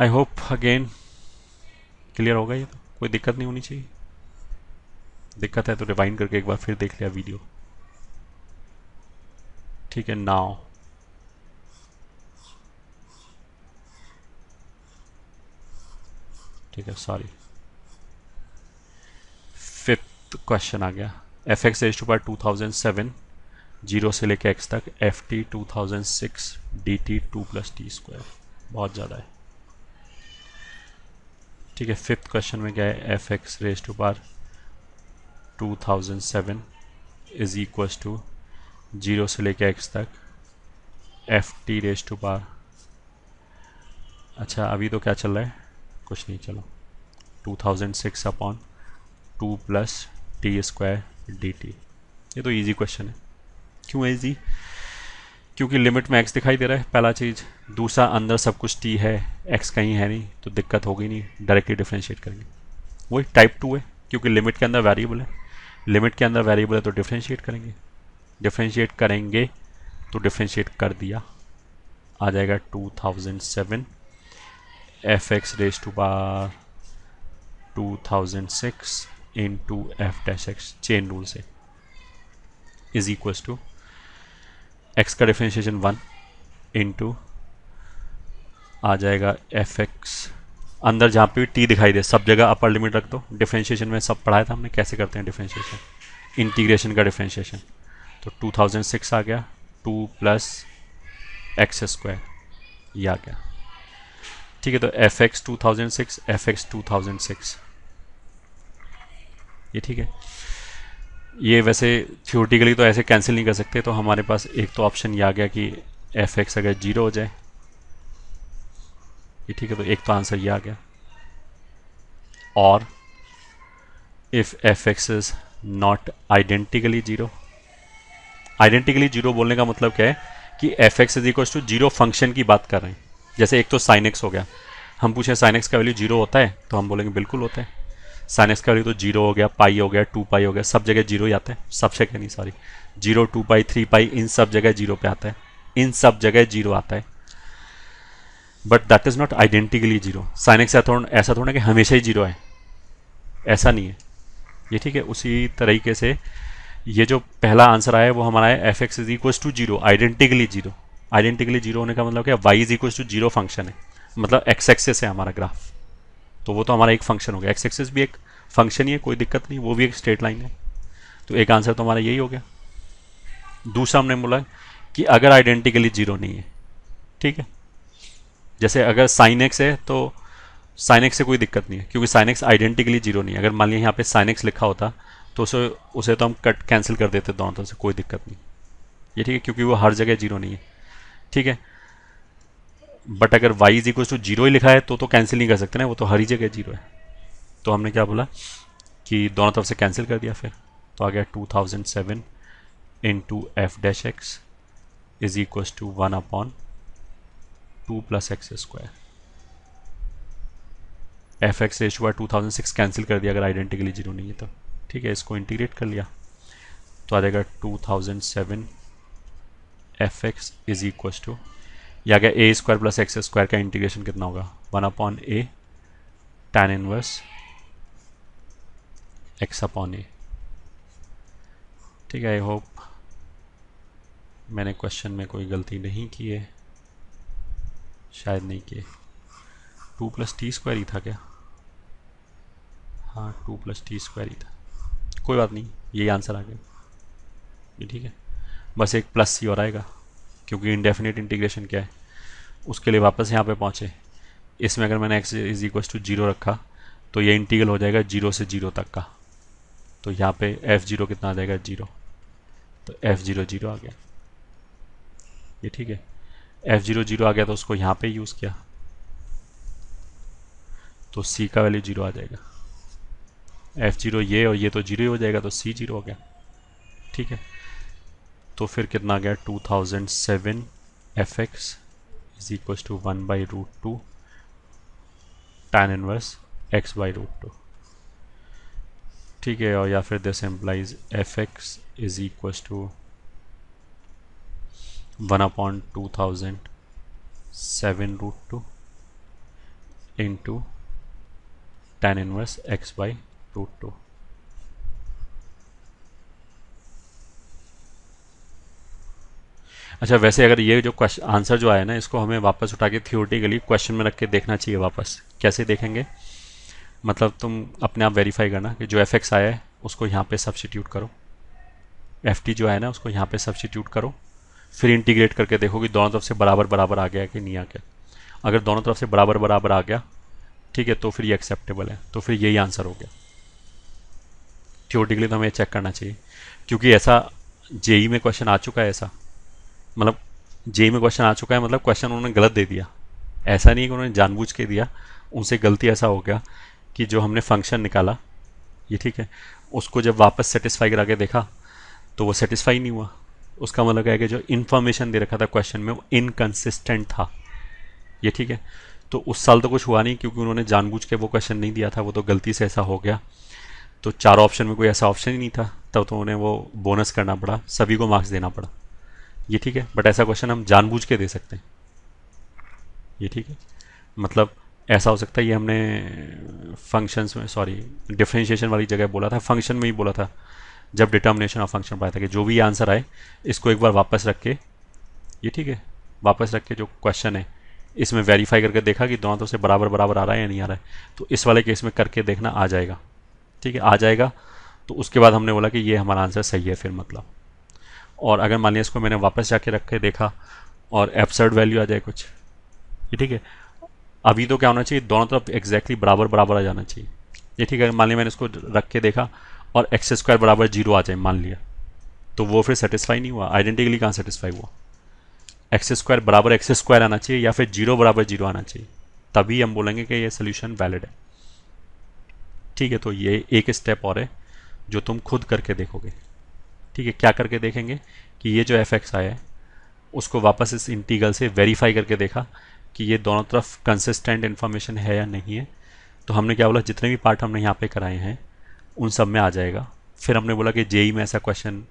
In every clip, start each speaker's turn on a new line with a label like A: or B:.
A: I hope again clear होगा ये तो कोई दिक्कत नहीं होनी चाहिए दिक्कत है तो रिवाइंड करके एक बार फिर देख लिया वीडियो ठीक है नाउ ठीक है सॉरी फिफ्थ क्वेश्चन आ गया F X raise to power two thousand seven zero से लेके एक्स तक F T two thousand six D T two plus T square बहुत ज़्यादा है ठीक है फिफ्थ क्वेश्चन में क्या है F X raise to power two thousand seven is equal to zero से लेके एक्स तक F T raise to power अच्छा अभी तो क्या चल रहा है कुछ नहीं चलो two thousand six upon two plus T square D T ये तो इजी क्वेश्चन है क्यों इजी क्योंकि लिमिट में एक्स दिखाई दे रहा है पहला चीज़ दूसरा अंदर सब कुछ टी है एक्स कहीं है नहीं तो दिक्कत होगी नहीं डायरेक्टली डिफ्रेंशिएट करेंगे वही टाइप टू है क्योंकि लिमिट के अंदर वेरिएबल है लिमिट के अंदर वेरिएबल है तो डिफ्रेंशिएट करेंगे डिफ्रेंशिएट करेंगे तो डिफ्रेंशिएट कर दिया आ जाएगा two thousand seven F X raise to power two thousand six into F dash X chain rule से इज इक्वल्स टू एक्स का डिफ्रेंशिएशन वन इंटू आ जाएगा एफ एक्स अंदर जहाँ पे भी टी दिखाई दे सब जगह अपर लिमिट रख दो डिफ्रेंशिएशन में सब पढ़ाया था हमने कैसे करते हैं डिफ्रेंशिएशन इंटीग्रेशन का डिफ्रेंशिएशन तो 2006 आ गया टू प्लस एक्स स्क्वायर ये आ गया ठीक है तो F X two thousand six F X two thousand six ये ठीक है ये वैसे थ्योरेटिकली तो ऐसे कैंसिल नहीं कर सकते तो हमारे पास एक तो ऑप्शन ये आ गया कि एफ एक्स अगर जीरो हो जाए ये ठीक है तो एक तो आंसर ये आ गया और if F X is not identically zero identically zero बोलने का मतलब क्या है कि F X is equal to zero function की बात कर रहे हैं जैसे एक तो साइनेक्स हो गया हम पूछें साइनेक्स का वैल्यू जीरो होता है तो हम बोलेंगे बिल्कुल होता है साइन एक्स का वैल्यू तो जीरो हो गया पाई हो गया टू पाई हो गया सब जगह जीरो ही आते हैं सब कह नहीं sorry zero two pi three pi इन सब जगह जीरो पे आता है इन सब जगह जीरो आता है but that is not identically zero sine X ऐसा थोड़ा कि हमेशा ही जीरो है ऐसा नहीं है ये ठीक है उसी तरीके से ये जो पहला आंसर आया है वो हमारा है F X is equal to zero identically zero identically zero होने का मतलब क्या Y is equal to zero function है मतलब एक्स एक्सेस है हमारा ग्राफ तो वो तो हमारा एक फंक्शन हो गया एक्स एक्सेस भी एक फंक्शन ही है कोई दिक्कत नहीं वो भी एक स्ट्रेट लाइन है तो एक आंसर तो हमारा यही हो गया दूसरा हमने बोला कि अगर आइडेंटिकली जीरो नहीं है ठीक है जैसे अगर साइन एक्स है तो साइन एक्स से कोई दिक्कत नहीं है क्योंकि साइन एक्स आइडेंटिकली जीरो नहीं है अगर मान लिया यहाँ पे साइन एक्स लिखा होता तो उसे उसे तो हम कट कैंसिल कर देते दोनों तरफ से कोई दिक्कत नहीं ये ठीक है क्योंकि वो हर जगह जीरो नहीं है ठीक है बट अगर y is equal to zero ही लिखा है तो तो कैंसिल नहीं कर सकते ना वो तो हर ही जगह जीरो है तो हमने क्या बोला कि दोनों तरफ से कैंसिल कर दिया फिर तो आ गया two thousand seven into F dash X is equal to one upon two plus X square F X हुआ टू थाउजेंड सिक्स कैंसिल कर दिया अगर आइडेंटिकली जीरो नहीं है तो ठीक है इसको इंटीग्रेट कर लिया तो आ जाएगा two thousand seven F X is equal to या क्या A square plus X square का इंटीग्रेशन कितना होगा one upon A tan inverse X upon A ठीक है आई होप मैंने क्वेश्चन में कोई गलती नहीं की है शायद नहीं किए टू प्लस टी स्क्वायर ही था क्या हाँ टू प्लस टी स्क्वायर ही था कोई बात नहीं यही आंसर आ गया ये ठीक है बस एक प्लस ही और आएगा क्योंकि इंडेफिनेट इंटीग्रेशन क्या है उसके लिए वापस यहाँ पे पहुँचे इसमें अगर मैंने X is equal to zero रखा तो ये इंटीग्रल हो जाएगा जीरो से जीरो तक का तो यहाँ पे एफ़ जीरो कितना आ जाएगा जीरो तो एफ़ जीरो जीरो आ गया ये ठीक है एफ़ जीरो जीरो आ गया तो उसको यहाँ पे यूज़ किया तो सी का वैल्यू जीरो आ जाएगा एफ़ जीरो ये और ये तो जीरो ही हो जाएगा तो सी जीरो हो गया ठीक है तो फिर कितना गया 2007 thousand seven F X is equal to one by root two tan inverse X by root two ठीक है और या फिर this implies F X is equal to one upon two thousand seven root two into tan inverse X by root two अच्छा वैसे अगर ये जो क्वेश्चन आंसर जो आया ना इसको हमें वापस उठा के थियोटिकली क्वेश्चन में रख के देखना चाहिए वापस कैसे देखेंगे मतलब तुम अपने आप वेरीफाई करना कि जो एफ एक्स आया है उसको यहाँ पे सब्सिट्यूट करो एफ टी जो है ना उसको यहाँ पे सब्सिट्यूट करो फिर इंटीग्रेट करके देखो कि दोनों तरफ से बराबर बराबर आ गया कि नहीं आ गया अगर दोनों तरफ से बराबर बराबर आ गया ठीक है तो फिर ये एक्सेप्टेबल है तो फिर यही आंसर हो गया थियोटिकली तो हमें चेक करना चाहिए क्योंकि ऐसा जेई e में क्वेश्चन आ चुका है ऐसा मतलब जे में क्वेश्चन आ चुका है मतलब क्वेश्चन उन्होंने गलत दे दिया ऐसा नहीं कि उन्होंने जानबूझ के दिया उनसे गलती ऐसा हो गया कि जो हमने फंक्शन निकाला ये ठीक है उसको जब वापस सेटिस्फाई करा के देखा तो वो सेटिस्फाई नहीं हुआ उसका मतलब है कि जो इन्फॉर्मेशन दे रखा था क्वेश्चन में वो इनकन्सिस्टेंट था ये ठीक है तो उस साल तो कुछ हुआ नहीं क्योंकि उन्होंने जानबूझ के वो क्वेश्चन नहीं दिया था वो तो गलती से ऐसा हो गया तो चार ऑप्शन में कोई ऐसा ऑप्शन ही नहीं था तब तो उन्हें वो बोनस करना पड़ा सभी को मार्क्स देना पड़ा ये ठीक है बट ऐसा क्वेश्चन हम जानबूझ के दे सकते हैं ये ठीक है मतलब ऐसा हो सकता है ये हमने फंक्शंस में सॉरी डिफ्रेंशिएशन वाली जगह बोला था फंक्शन में ही बोला था जब डिटर्मिनेशन ऑफ फंक्शन पाया था कि जो भी आंसर आए इसको एक बार वापस रख के ये ठीक है वापस रख के जो क्वेश्चन है इसमें वेरीफाई करके देखा कि दोनों तरफ से बराबर बराबर आ रहा है या नहीं आ रहा है तो इस वाले केस में करके देखना आ जाएगा ठीक है आ जाएगा तो उसके बाद हमने बोला कि ये हमारा आंसर सही है फिर मतलब और अगर मान लिया इसको मैंने वापस जाके के देखा और एबसर्ड वैल्यू आ जाए कुछ ये ठीक है अभी तो क्या होना चाहिए दोनों तरफ एग्जैक्टली बराबर बराबर आ जाना चाहिए ये ठीक है मान लिया मैंने इसको रख के देखा और एक्स स्क्वायर बराबर जीरो आ जाए मान लिया तो वो फिर सेटिस्फाई नहीं हुआ आइडेंटिकली कहाँ सेटिस्फाई हुआ एक्स स्क्वायर बराबर एक्स स्क्वायर आना चाहिए या फिर जीरो बराबर जीरो आना चाहिए तभी हम बोलेंगे कि ये सोल्यूशन वैलिड है ठीक है तो ये एक स्टेप और है जो तुम खुद करके देखोगे ठीक है क्या करके देखेंगे कि ये जो एफ एक्स आया है उसको वापस इस इंटीगल से वेरीफाई करके देखा कि ये दोनों तरफ कंसिस्टेंट इन्फॉर्मेशन है या नहीं है तो हमने क्या बोला जितने भी पार्ट हमने यहाँ पे कराए हैं उन सब में आ जाएगा फिर हमने बोला कि जेई में ऐसा क्वेश्चन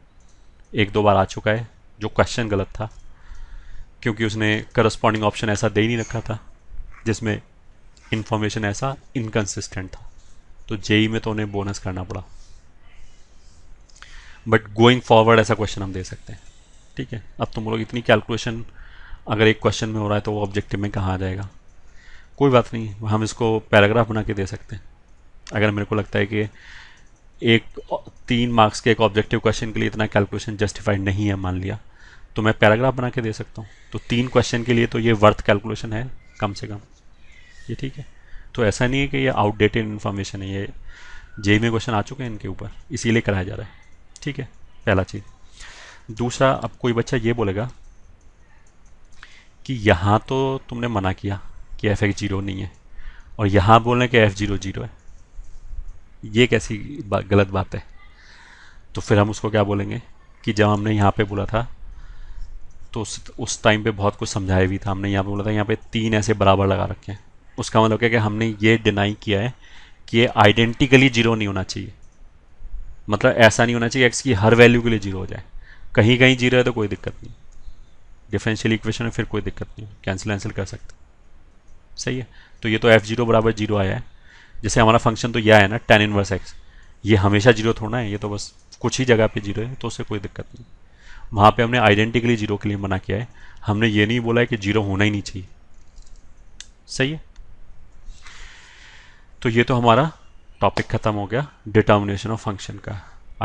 A: एक दो बार आ चुका है जो क्वेश्चन गलत था क्योंकि उसने करस्पॉन्डिंग ऑप्शन ऐसा दे ही नहीं रखा था जिसमें इन्फॉर्मेशन ऐसा इनकन्सिस्टेंट था तो जेई में तो उन्हें बोनस करना पड़ा बट गोइंग फॉरवर्ड ऐसा क्वेश्चन हम दे सकते हैं ठीक है अब तुम लोग इतनी कैलकुलेशन अगर एक क्वेश्चन में हो रहा है तो वो ऑब्जेक्टिव में कहाँ आ जाएगा कोई बात नहीं हम इसको पैराग्राफ बना के दे सकते हैं अगर मेरे को लगता है कि एक तीन मार्क्स के एक ऑब्जेक्टिव क्वेश्चन के लिए इतना कैलकुलेशन जस्टिफाइड नहीं है मान लिया तो मैं पैराग्राफ बना के दे सकता हूँ तो तीन क्वेश्चन के लिए तो ये वर्थ कैलकुलेशन है कम से कम ये ठीक है तो ऐसा नहीं है कि ये आउटडेटेड इन्फॉर्मेशन है ये जेई में क्वेश्चन आ चुके हैं इनके ऊपर इसीलिए कराया जा रहा है ठीक है पहला चीज़ दूसरा अब कोई बच्चा ये बोलेगा कि यहाँ तो तुमने मना किया कि एफ एक्स जीरो नहीं है और यहाँ बोल रहे कि एफ जीरो जीरो है ये कैसी बा, गलत बात है तो फिर हम उसको क्या बोलेंगे कि जब हमने यहाँ पे बोला था तो उस उस टाइम पे बहुत कुछ समझाया भी था हमने यहाँ पे बोला था यहाँ पे तीन ऐसे बराबर लगा रखे हैं उसका मतलब क्या कि हमने ये डिनाई किया है कि ये आइडेंटिकली जीरो नहीं होना चाहिए मतलब ऐसा नहीं होना चाहिए एक्स की हर वैल्यू के लिए जीरो हो जाए कहीं कहीं जीरो है तो कोई दिक्कत नहीं डिफरेंशियल इक्वेशन में फिर कोई दिक्कत नहीं कैंसिल वैंसिल कर सकते सही है तो ये तो एफ जीरो बराबर जीरो आया है जैसे हमारा फंक्शन तो यह है ना टेन इनवर्स एक्स ये हमेशा जीरो थोड़ा है ये तो बस कुछ ही जगह पे जीरो है तो उससे कोई दिक्कत नहीं वहाँ पे हमने आइडेंटिकली जीरो के लिए मना किया है हमने ये नहीं बोला है कि जीरो होना ही नहीं चाहिए सही है तो ये तो हमारा टॉपिक ख़त्म हो गया डिटर्मिनेशन ऑफ फंक्शन का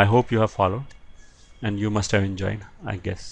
A: I hope you have followed and you must have enjoyed I guess